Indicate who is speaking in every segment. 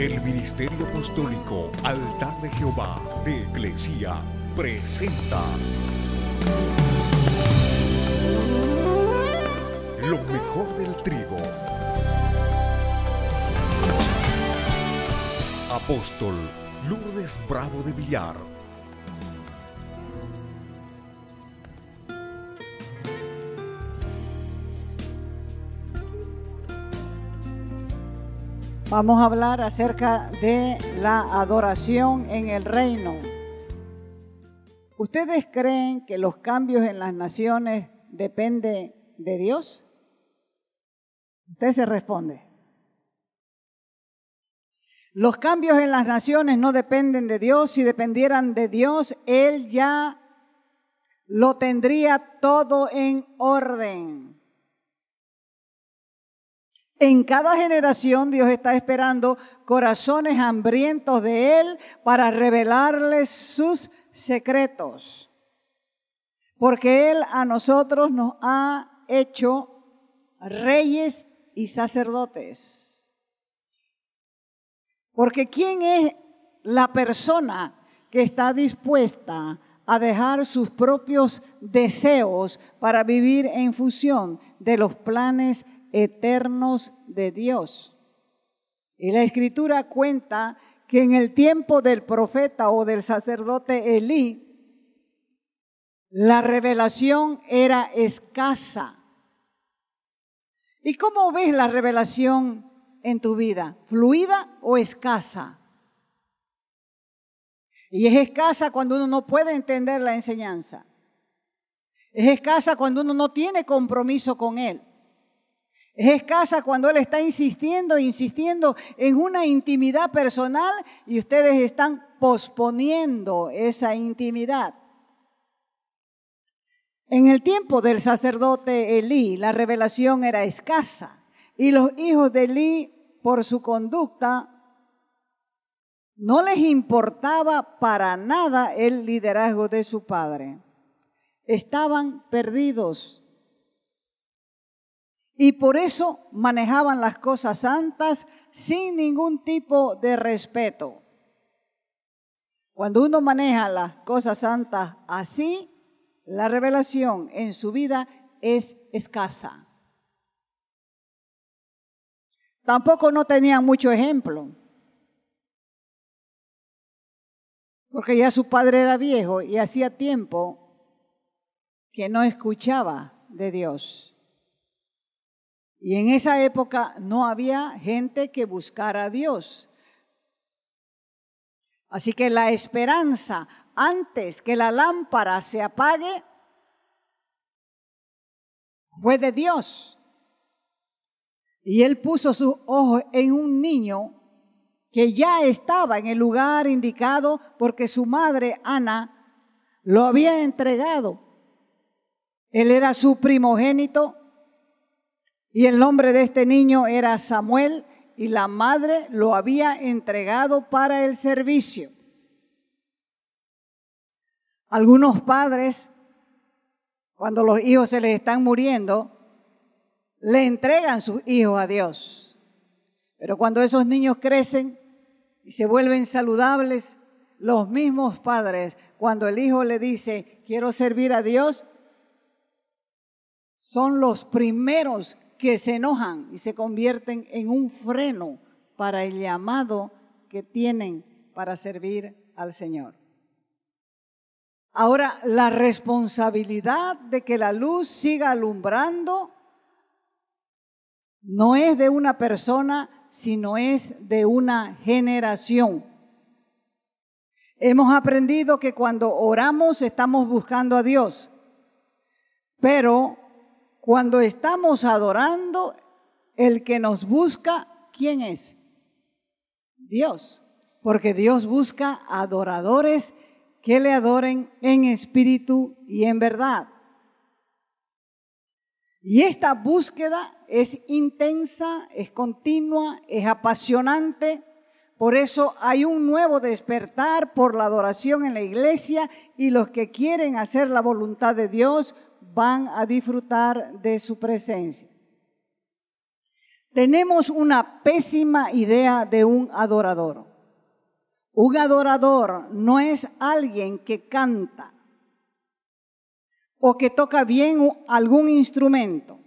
Speaker 1: El Ministerio Apostólico Altar de Jehová de Iglesia presenta Lo mejor del trigo. Apóstol Lourdes Bravo de Villar Vamos a hablar acerca de la adoración en el reino. ¿Ustedes creen que los cambios en las naciones dependen de Dios? Usted se responde. Los cambios en las naciones no dependen de Dios. Si dependieran de Dios, Él ya lo tendría todo en orden. En cada generación Dios está esperando corazones hambrientos de Él para revelarles sus secretos. Porque Él a nosotros nos ha hecho reyes y sacerdotes. Porque ¿quién es la persona que está dispuesta a dejar sus propios deseos para vivir en fusión de los planes eternos de Dios. Y la escritura cuenta que en el tiempo del profeta o del sacerdote Elí, la revelación era escasa. ¿Y cómo ves la revelación en tu vida? ¿Fluida o escasa? Y es escasa cuando uno no puede entender la enseñanza. Es escasa cuando uno no tiene compromiso con él. Es escasa cuando Él está insistiendo, insistiendo en una intimidad personal y ustedes están posponiendo esa intimidad. En el tiempo del sacerdote Elí, la revelación era escasa y los hijos de Elí, por su conducta, no les importaba para nada el liderazgo de su padre. Estaban perdidos y por eso manejaban las cosas santas sin ningún tipo de respeto. Cuando uno maneja las cosas santas así, la revelación en su vida es escasa. Tampoco no tenían mucho ejemplo. porque ya su padre era viejo y hacía tiempo que no escuchaba de Dios. Y en esa época no había gente que buscara a Dios. Así que la esperanza, antes que la lámpara se apague, fue de Dios. Y él puso sus ojos en un niño que ya estaba en el lugar indicado porque su madre, Ana, lo había entregado. Él era su primogénito y el nombre de este niño era Samuel y la madre lo había entregado para el servicio. Algunos padres, cuando los hijos se les están muriendo, le entregan sus hijos a Dios. Pero cuando esos niños crecen y se vuelven saludables, los mismos padres, cuando el hijo le dice, quiero servir a Dios, son los primeros que se enojan y se convierten en un freno para el llamado que tienen para servir al Señor. Ahora, la responsabilidad de que la luz siga alumbrando no es de una persona, sino es de una generación. Hemos aprendido que cuando oramos estamos buscando a Dios, pero cuando estamos adorando, el que nos busca, ¿quién es? Dios. Porque Dios busca adoradores que le adoren en espíritu y en verdad. Y esta búsqueda es intensa, es continua, es apasionante. Por eso hay un nuevo despertar por la adoración en la iglesia y los que quieren hacer la voluntad de Dios van a disfrutar de su presencia. Tenemos una pésima idea de un adorador. Un adorador no es alguien que canta o que toca bien algún instrumento.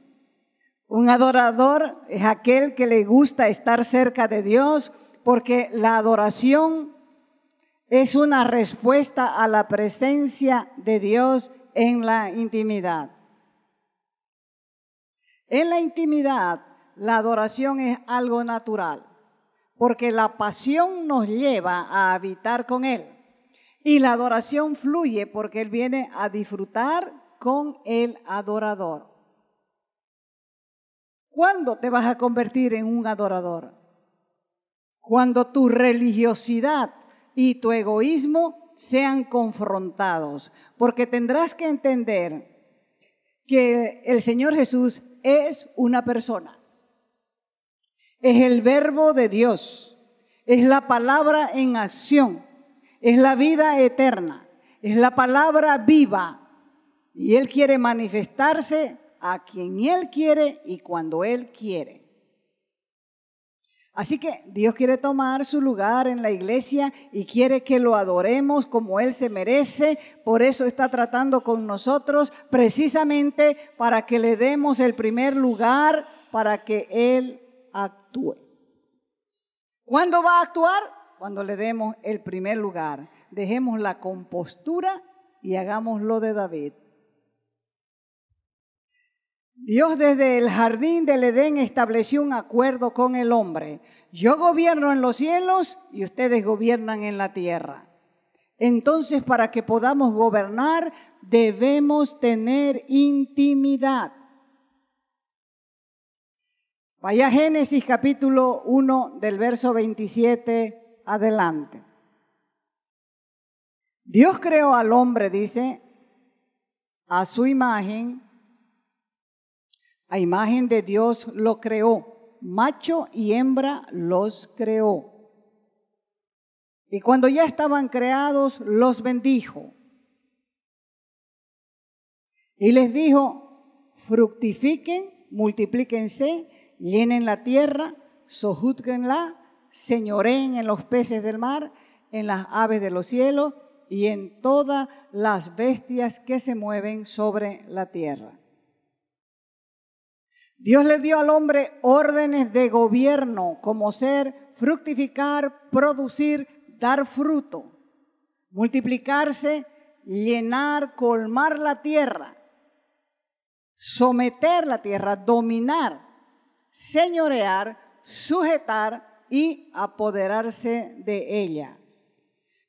Speaker 1: Un adorador es aquel que le gusta estar cerca de Dios porque la adoración es una respuesta a la presencia de Dios en la intimidad. En la intimidad, la adoración es algo natural, porque la pasión nos lleva a habitar con Él. Y la adoración fluye porque Él viene a disfrutar con el adorador. ¿Cuándo te vas a convertir en un adorador? Cuando tu religiosidad y tu egoísmo sean confrontados, porque tendrás que entender que el Señor Jesús es una persona, es el verbo de Dios, es la palabra en acción, es la vida eterna, es la palabra viva, y Él quiere manifestarse a quien Él quiere y cuando Él quiere. Así que Dios quiere tomar su lugar en la iglesia y quiere que lo adoremos como Él se merece. Por eso está tratando con nosotros precisamente para que le demos el primer lugar para que Él actúe. ¿Cuándo va a actuar? Cuando le demos el primer lugar. Dejemos la compostura y hagamos lo de David. Dios desde el jardín del Edén estableció un acuerdo con el hombre. Yo gobierno en los cielos y ustedes gobiernan en la tierra. Entonces, para que podamos gobernar, debemos tener intimidad. Vaya Génesis capítulo 1 del verso 27 adelante. Dios creó al hombre, dice, a su imagen a imagen de Dios lo creó, macho y hembra los creó. Y cuando ya estaban creados, los bendijo. Y les dijo, fructifiquen, multiplíquense, llenen la tierra, sojuzguenla, señoreen en los peces del mar, en las aves de los cielos y en todas las bestias que se mueven sobre la tierra. Dios le dio al hombre órdenes de gobierno, como ser fructificar, producir, dar fruto, multiplicarse, llenar, colmar la tierra, someter la tierra, dominar, señorear, sujetar y apoderarse de ella.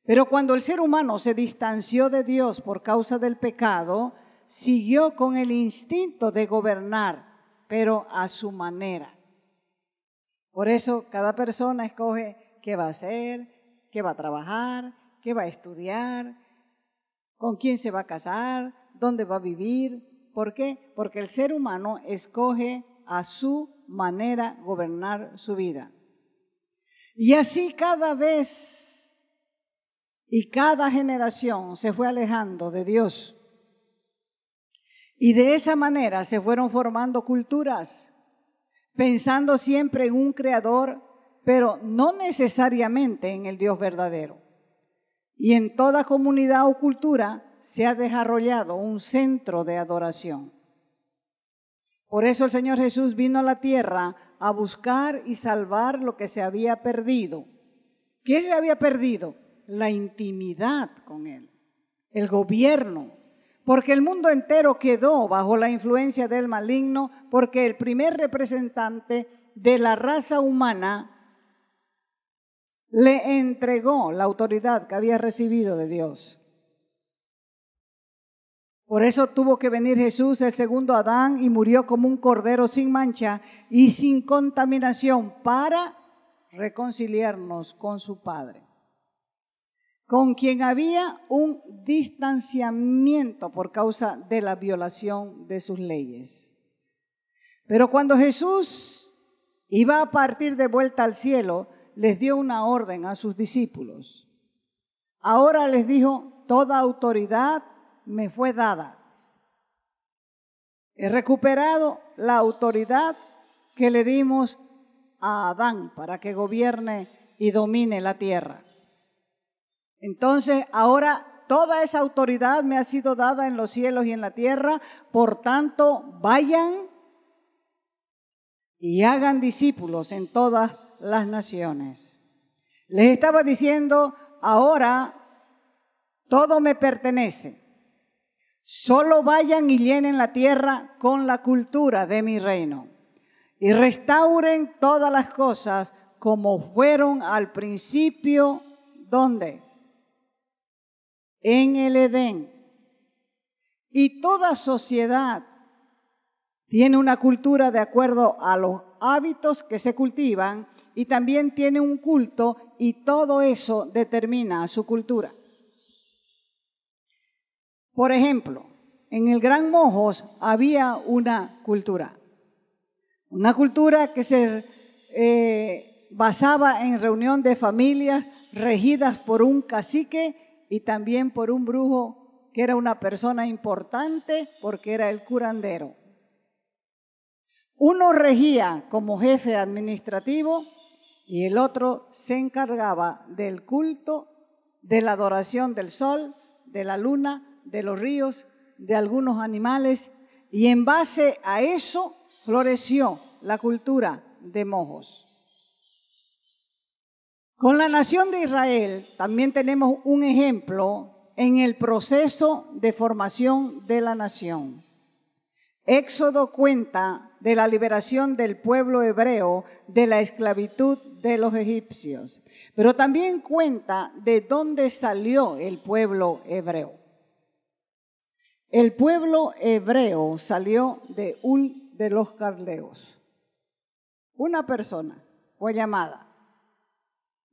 Speaker 1: Pero cuando el ser humano se distanció de Dios por causa del pecado, siguió con el instinto de gobernar pero a su manera. Por eso cada persona escoge qué va a hacer, qué va a trabajar, qué va a estudiar, con quién se va a casar, dónde va a vivir. ¿Por qué? Porque el ser humano escoge a su manera gobernar su vida. Y así cada vez y cada generación se fue alejando de Dios y de esa manera se fueron formando culturas, pensando siempre en un creador, pero no necesariamente en el Dios verdadero. Y en toda comunidad o cultura se ha desarrollado un centro de adoración. Por eso el Señor Jesús vino a la tierra a buscar y salvar lo que se había perdido. ¿Qué se había perdido? La intimidad con Él, el gobierno, porque el mundo entero quedó bajo la influencia del maligno, porque el primer representante de la raza humana le entregó la autoridad que había recibido de Dios. Por eso tuvo que venir Jesús, el segundo Adán, y murió como un cordero sin mancha y sin contaminación para reconciliarnos con su Padre con quien había un distanciamiento por causa de la violación de sus leyes. Pero cuando Jesús iba a partir de vuelta al cielo, les dio una orden a sus discípulos. Ahora les dijo, toda autoridad me fue dada. He recuperado la autoridad que le dimos a Adán para que gobierne y domine la tierra. Entonces, ahora toda esa autoridad me ha sido dada en los cielos y en la tierra, por tanto, vayan y hagan discípulos en todas las naciones. Les estaba diciendo, ahora todo me pertenece. Solo vayan y llenen la tierra con la cultura de mi reino y restauren todas las cosas como fueron al principio, ¿dónde? en el Edén. Y toda sociedad tiene una cultura de acuerdo a los hábitos que se cultivan y también tiene un culto y todo eso determina su cultura. Por ejemplo, en el Gran Mojos había una cultura, una cultura que se eh, basaba en reunión de familias regidas por un cacique y también por un brujo que era una persona importante porque era el curandero. Uno regía como jefe administrativo y el otro se encargaba del culto, de la adoración del sol, de la luna, de los ríos, de algunos animales y en base a eso floreció la cultura de Mojos. Con la nación de Israel también tenemos un ejemplo en el proceso de formación de la nación. Éxodo cuenta de la liberación del pueblo hebreo de la esclavitud de los egipcios, pero también cuenta de dónde salió el pueblo hebreo. El pueblo hebreo salió de un de los carleos. Una persona fue llamada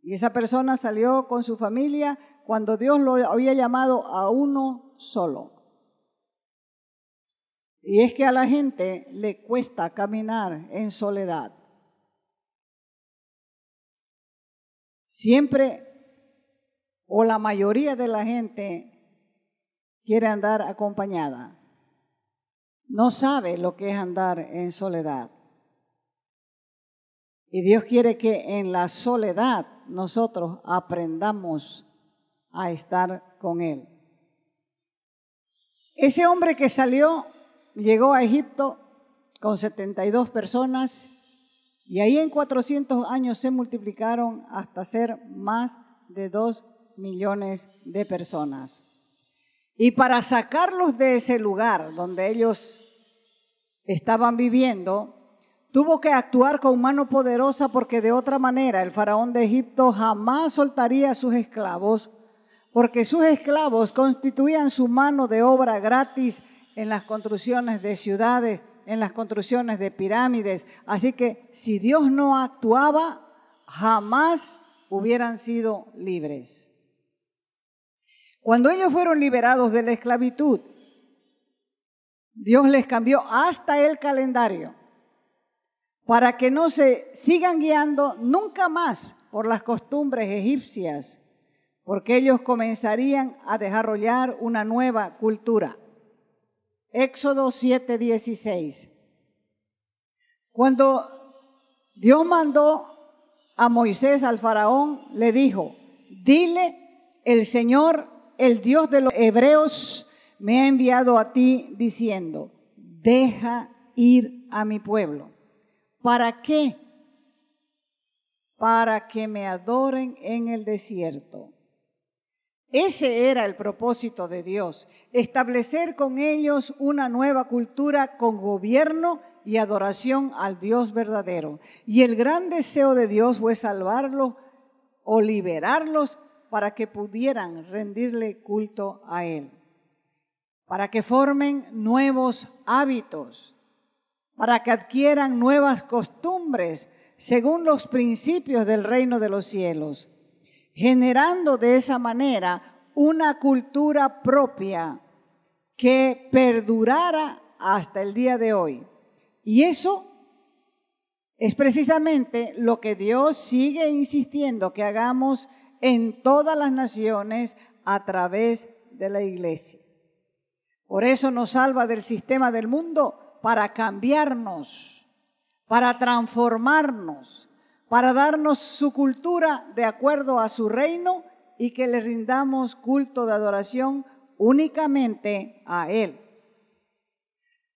Speaker 1: y esa persona salió con su familia cuando Dios lo había llamado a uno solo. Y es que a la gente le cuesta caminar en soledad. Siempre o la mayoría de la gente quiere andar acompañada. No sabe lo que es andar en soledad. Y Dios quiere que en la soledad nosotros aprendamos a estar con Él. Ese hombre que salió llegó a Egipto con 72 personas y ahí en 400 años se multiplicaron hasta ser más de 2 millones de personas. Y para sacarlos de ese lugar donde ellos estaban viviendo, Tuvo que actuar con mano poderosa porque de otra manera el faraón de Egipto jamás soltaría a sus esclavos, porque sus esclavos constituían su mano de obra gratis en las construcciones de ciudades, en las construcciones de pirámides. Así que si Dios no actuaba, jamás hubieran sido libres. Cuando ellos fueron liberados de la esclavitud, Dios les cambió hasta el calendario para que no se sigan guiando nunca más por las costumbres egipcias, porque ellos comenzarían a desarrollar una nueva cultura. Éxodo 7:16. Cuando Dios mandó a Moisés al faraón, le dijo, dile, el Señor, el Dios de los hebreos, me ha enviado a ti diciendo, deja ir a mi pueblo ¿Para qué? Para que me adoren en el desierto. Ese era el propósito de Dios, establecer con ellos una nueva cultura con gobierno y adoración al Dios verdadero. Y el gran deseo de Dios fue salvarlos o liberarlos para que pudieran rendirle culto a Él, para que formen nuevos hábitos, para que adquieran nuevas costumbres según los principios del reino de los cielos, generando de esa manera una cultura propia que perdurara hasta el día de hoy. Y eso es precisamente lo que Dios sigue insistiendo que hagamos en todas las naciones a través de la iglesia. Por eso nos salva del sistema del mundo para cambiarnos, para transformarnos, para darnos su cultura de acuerdo a su reino y que le rindamos culto de adoración únicamente a Él.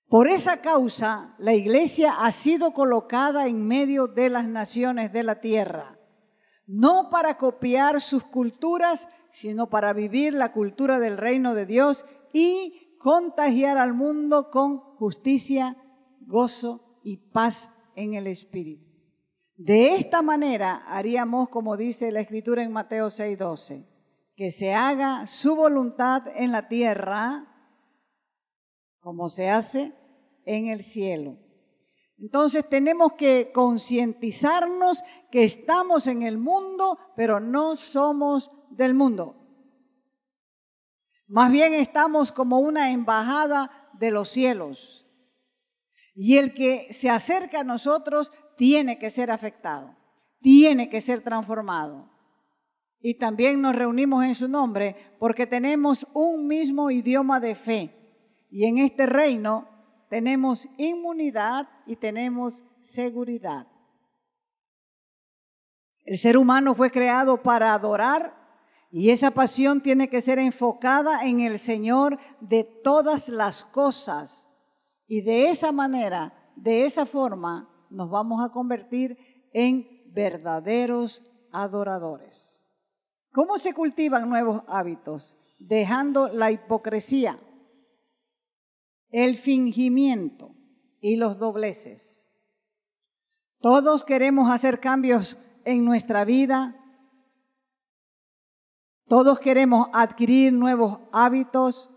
Speaker 1: Por esa causa, la iglesia ha sido colocada en medio de las naciones de la tierra, no para copiar sus culturas, sino para vivir la cultura del reino de Dios y contagiar al mundo con justicia, gozo y paz en el Espíritu. De esta manera haríamos, como dice la Escritura en Mateo 6:12, que se haga su voluntad en la tierra como se hace en el cielo. Entonces tenemos que concientizarnos que estamos en el mundo, pero no somos del mundo. Más bien estamos como una embajada de los cielos. Y el que se acerca a nosotros tiene que ser afectado, tiene que ser transformado. Y también nos reunimos en su nombre porque tenemos un mismo idioma de fe. Y en este reino tenemos inmunidad y tenemos seguridad. El ser humano fue creado para adorar y esa pasión tiene que ser enfocada en el Señor de todas las cosas. Y de esa manera, de esa forma, nos vamos a convertir en verdaderos adoradores. ¿Cómo se cultivan nuevos hábitos? Dejando la hipocresía, el fingimiento y los dobleces. Todos queremos hacer cambios en nuestra vida todos queremos adquirir nuevos hábitos,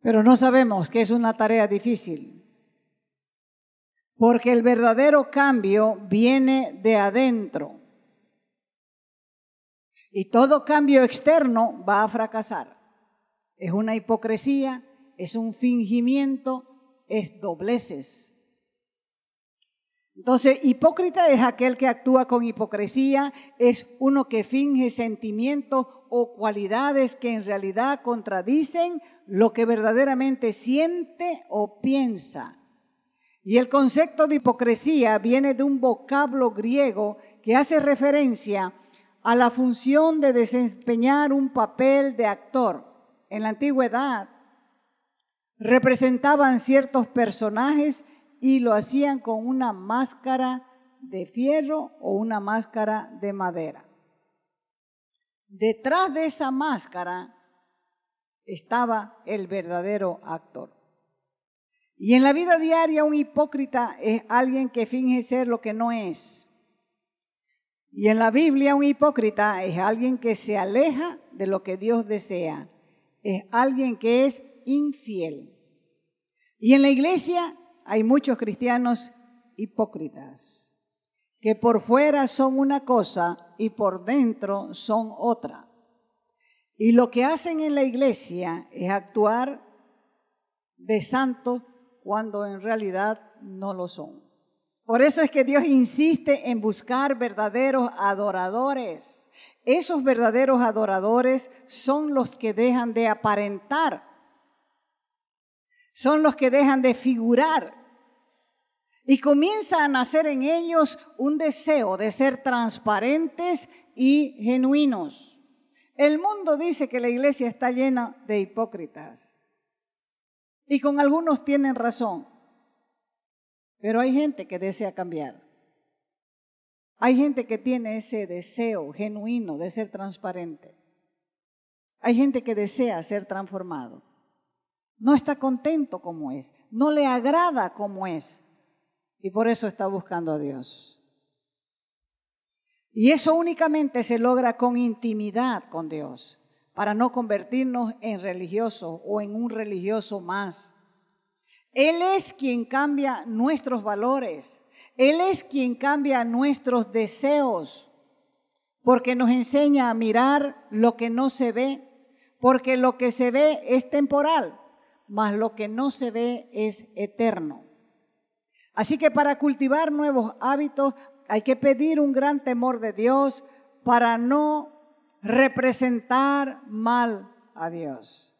Speaker 1: pero no sabemos que es una tarea difícil. Porque el verdadero cambio viene de adentro. Y todo cambio externo va a fracasar. Es una hipocresía, es un fingimiento, es dobleces, entonces, hipócrita es aquel que actúa con hipocresía, es uno que finge sentimientos o cualidades que en realidad contradicen lo que verdaderamente siente o piensa. Y el concepto de hipocresía viene de un vocablo griego que hace referencia a la función de desempeñar un papel de actor. En la antigüedad representaban ciertos personajes y lo hacían con una máscara de fierro o una máscara de madera. Detrás de esa máscara estaba el verdadero actor. Y en la vida diaria un hipócrita es alguien que finge ser lo que no es. Y en la Biblia un hipócrita es alguien que se aleja de lo que Dios desea. Es alguien que es infiel. Y en la iglesia hay muchos cristianos hipócritas, que por fuera son una cosa y por dentro son otra. Y lo que hacen en la iglesia es actuar de santos cuando en realidad no lo son. Por eso es que Dios insiste en buscar verdaderos adoradores. Esos verdaderos adoradores son los que dejan de aparentar son los que dejan de figurar y comienza a nacer en ellos un deseo de ser transparentes y genuinos. El mundo dice que la iglesia está llena de hipócritas y con algunos tienen razón, pero hay gente que desea cambiar. Hay gente que tiene ese deseo genuino de ser transparente. Hay gente que desea ser transformado. No está contento como es, no le agrada como es. Y por eso está buscando a Dios. Y eso únicamente se logra con intimidad con Dios, para no convertirnos en religiosos o en un religioso más. Él es quien cambia nuestros valores, Él es quien cambia nuestros deseos, porque nos enseña a mirar lo que no se ve, porque lo que se ve es temporal, mas lo que no se ve es eterno. Así que para cultivar nuevos hábitos hay que pedir un gran temor de Dios para no representar mal a Dios.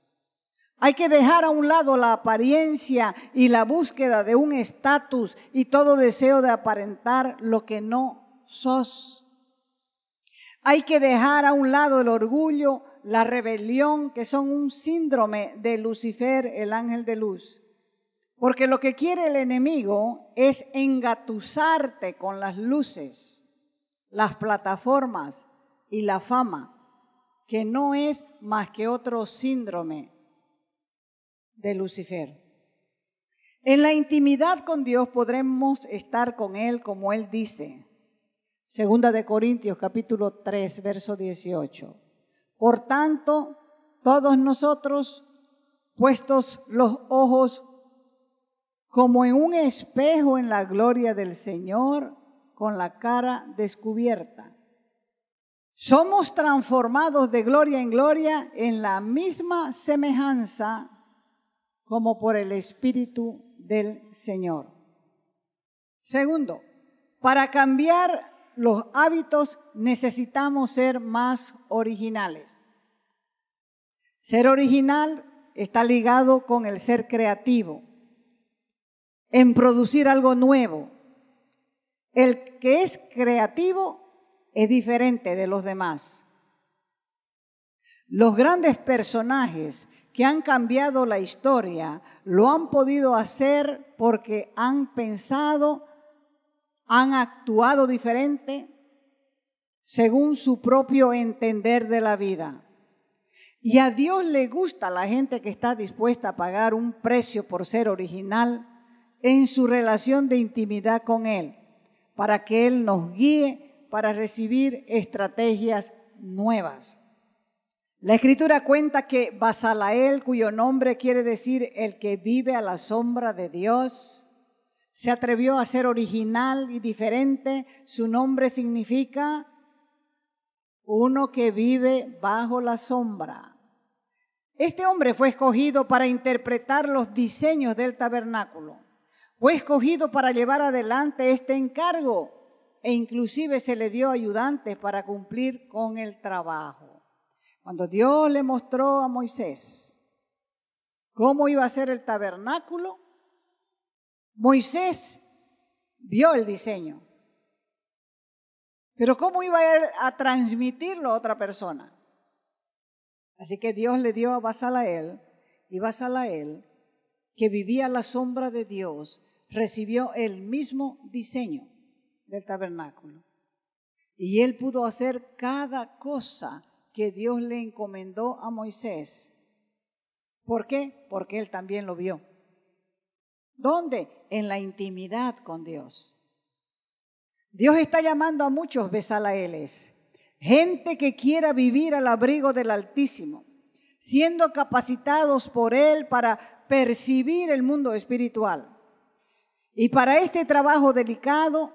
Speaker 1: Hay que dejar a un lado la apariencia y la búsqueda de un estatus y todo deseo de aparentar lo que no sos. Hay que dejar a un lado el orgullo, la rebelión, que son un síndrome de Lucifer, el ángel de luz. Porque lo que quiere el enemigo es engatusarte con las luces, las plataformas y la fama, que no es más que otro síndrome de Lucifer. En la intimidad con Dios podremos estar con Él como Él dice. Segunda de Corintios capítulo 3, verso 18. Por tanto, todos nosotros, puestos los ojos como en un espejo en la gloria del Señor, con la cara descubierta, somos transformados de gloria en gloria en la misma semejanza como por el Espíritu del Señor. Segundo, para cambiar los hábitos necesitamos ser más originales. Ser original está ligado con el ser creativo, en producir algo nuevo. El que es creativo es diferente de los demás. Los grandes personajes que han cambiado la historia lo han podido hacer porque han pensado han actuado diferente según su propio entender de la vida. Y a Dios le gusta la gente que está dispuesta a pagar un precio por ser original en su relación de intimidad con Él, para que Él nos guíe para recibir estrategias nuevas. La escritura cuenta que Basalael, cuyo nombre quiere decir el que vive a la sombra de Dios, se atrevió a ser original y diferente. Su nombre significa uno que vive bajo la sombra. Este hombre fue escogido para interpretar los diseños del tabernáculo. Fue escogido para llevar adelante este encargo e inclusive se le dio ayudantes para cumplir con el trabajo. Cuando Dios le mostró a Moisés cómo iba a ser el tabernáculo, Moisés vio el diseño. Pero ¿cómo iba a, él a transmitirlo a otra persona? Así que Dios le dio a Basalael y Basalael, que vivía a la sombra de Dios, recibió el mismo diseño del tabernáculo. Y él pudo hacer cada cosa que Dios le encomendó a Moisés. ¿Por qué? Porque él también lo vio. ¿Dónde? En la intimidad con Dios. Dios está llamando a muchos besalaeles, gente que quiera vivir al abrigo del Altísimo, siendo capacitados por Él para percibir el mundo espiritual. Y para este trabajo delicado,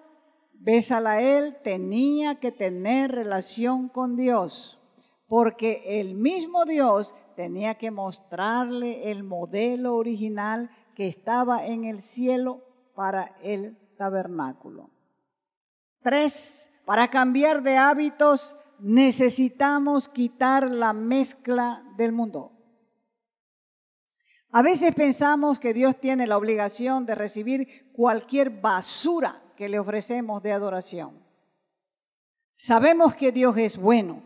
Speaker 1: Besalael tenía que tener relación con Dios, porque el mismo Dios tenía que mostrarle el modelo original que estaba en el cielo para el tabernáculo. Tres, para cambiar de hábitos necesitamos quitar la mezcla del mundo. A veces pensamos que Dios tiene la obligación de recibir cualquier basura que le ofrecemos de adoración. Sabemos que Dios es bueno,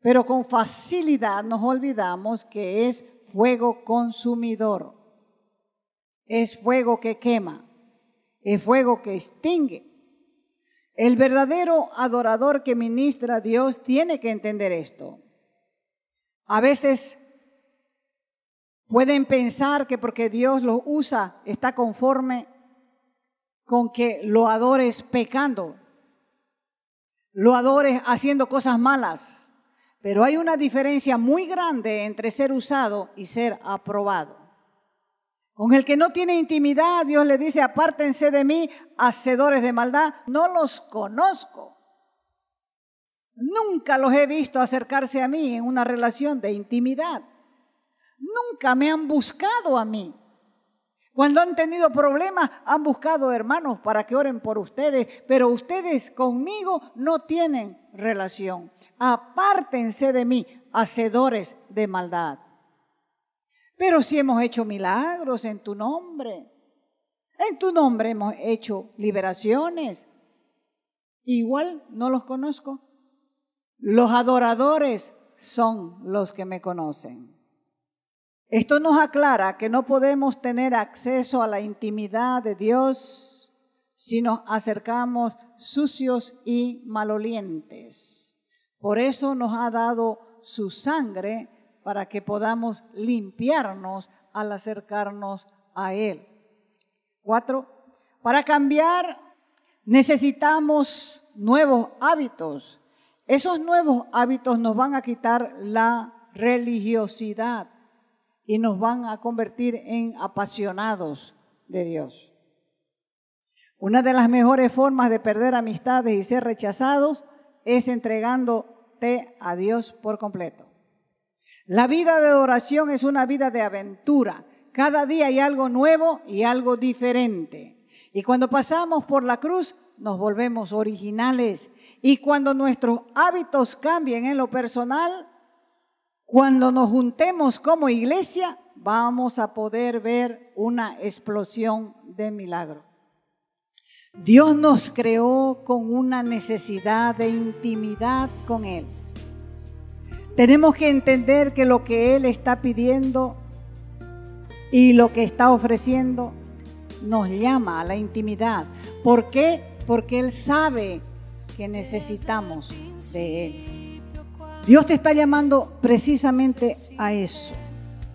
Speaker 1: pero con facilidad nos olvidamos que es fuego consumidor es fuego que quema, es fuego que extingue. El verdadero adorador que ministra a Dios tiene que entender esto. A veces pueden pensar que porque Dios los usa está conforme con que lo adores pecando, lo adores haciendo cosas malas. Pero hay una diferencia muy grande entre ser usado y ser aprobado. Con el que no tiene intimidad, Dios le dice, apártense de mí, hacedores de maldad, no los conozco. Nunca los he visto acercarse a mí en una relación de intimidad. Nunca me han buscado a mí. Cuando han tenido problemas, han buscado hermanos para que oren por ustedes, pero ustedes conmigo no tienen relación. Apártense de mí, hacedores de maldad. Pero si hemos hecho milagros en tu nombre. En tu nombre hemos hecho liberaciones. Igual no los conozco. Los adoradores son los que me conocen. Esto nos aclara que no podemos tener acceso a la intimidad de Dios si nos acercamos sucios y malolientes. Por eso nos ha dado su sangre para que podamos limpiarnos al acercarnos a Él. Cuatro, para cambiar necesitamos nuevos hábitos. Esos nuevos hábitos nos van a quitar la religiosidad y nos van a convertir en apasionados de Dios. Una de las mejores formas de perder amistades y ser rechazados es entregándote a Dios por completo. La vida de oración es una vida de aventura. Cada día hay algo nuevo y algo diferente. Y cuando pasamos por la cruz, nos volvemos originales. Y cuando nuestros hábitos cambien en lo personal, cuando nos juntemos como iglesia, vamos a poder ver una explosión de milagro. Dios nos creó con una necesidad de intimidad con Él. Tenemos que entender que lo que Él está pidiendo y lo que está ofreciendo nos llama a la intimidad. ¿Por qué? Porque Él sabe que necesitamos de Él. Dios te está llamando precisamente a eso.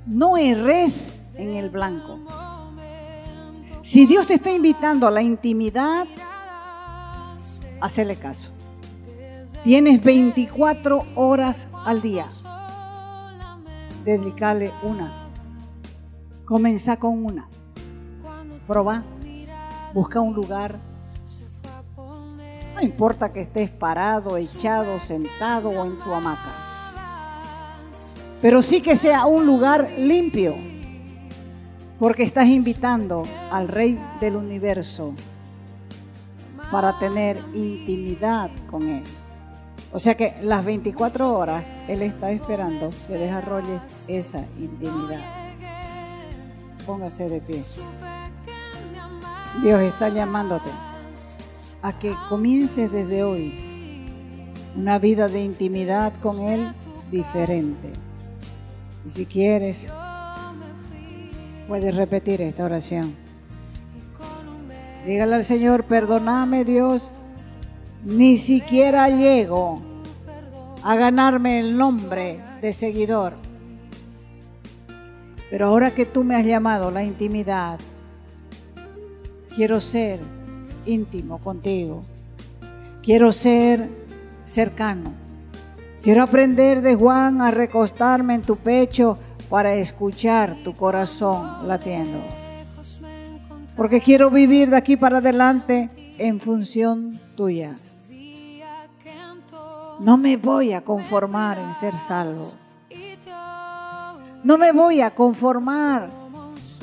Speaker 1: No erres en el blanco. Si Dios te está invitando a la intimidad, hacele caso. Tienes 24 horas al día. dedícale una. Comenzá con una. Proba. Busca un lugar. No importa que estés parado, echado, sentado o en tu hamaca. Pero sí que sea un lugar limpio. Porque estás invitando al Rey del Universo para tener intimidad con Él. O sea que las 24 horas Él está esperando que desarrolles esa intimidad. Póngase de pie. Dios está llamándote a que comiences desde hoy una vida de intimidad con Él diferente. Y si quieres, puedes repetir esta oración. Dígale al Señor, perdóname Dios, ni siquiera llego a ganarme el nombre de seguidor. Pero ahora que tú me has llamado la intimidad, quiero ser íntimo contigo. Quiero ser cercano. Quiero aprender de Juan a recostarme en tu pecho para escuchar tu corazón latiendo. Porque quiero vivir de aquí para adelante en función tuya. No me voy a conformar en ser salvo. No me voy a conformar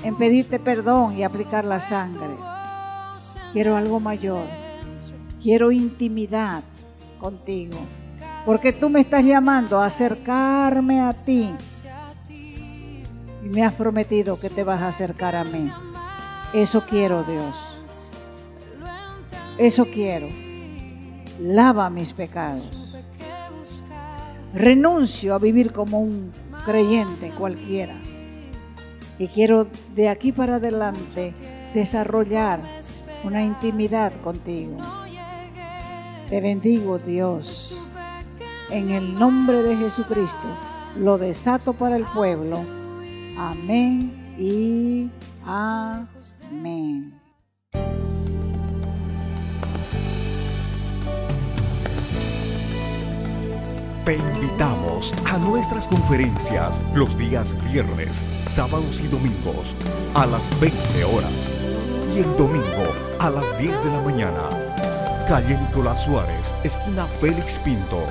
Speaker 1: en pedirte perdón y aplicar la sangre. Quiero algo mayor. Quiero intimidad contigo. Porque tú me estás llamando a acercarme a ti. Y me has prometido que te vas a acercar a mí. Eso quiero, Dios. Eso quiero. Lava mis pecados renuncio a vivir como un creyente cualquiera. Y quiero de aquí para adelante desarrollar una intimidad contigo. Te bendigo Dios. En el nombre de Jesucristo lo desato para el pueblo. Amén y amén. Te invitamos a nuestras conferencias los días viernes, sábados y domingos a las 20 horas y el domingo a las 10 de la mañana. Calle Nicolás Suárez, esquina Félix Pinto,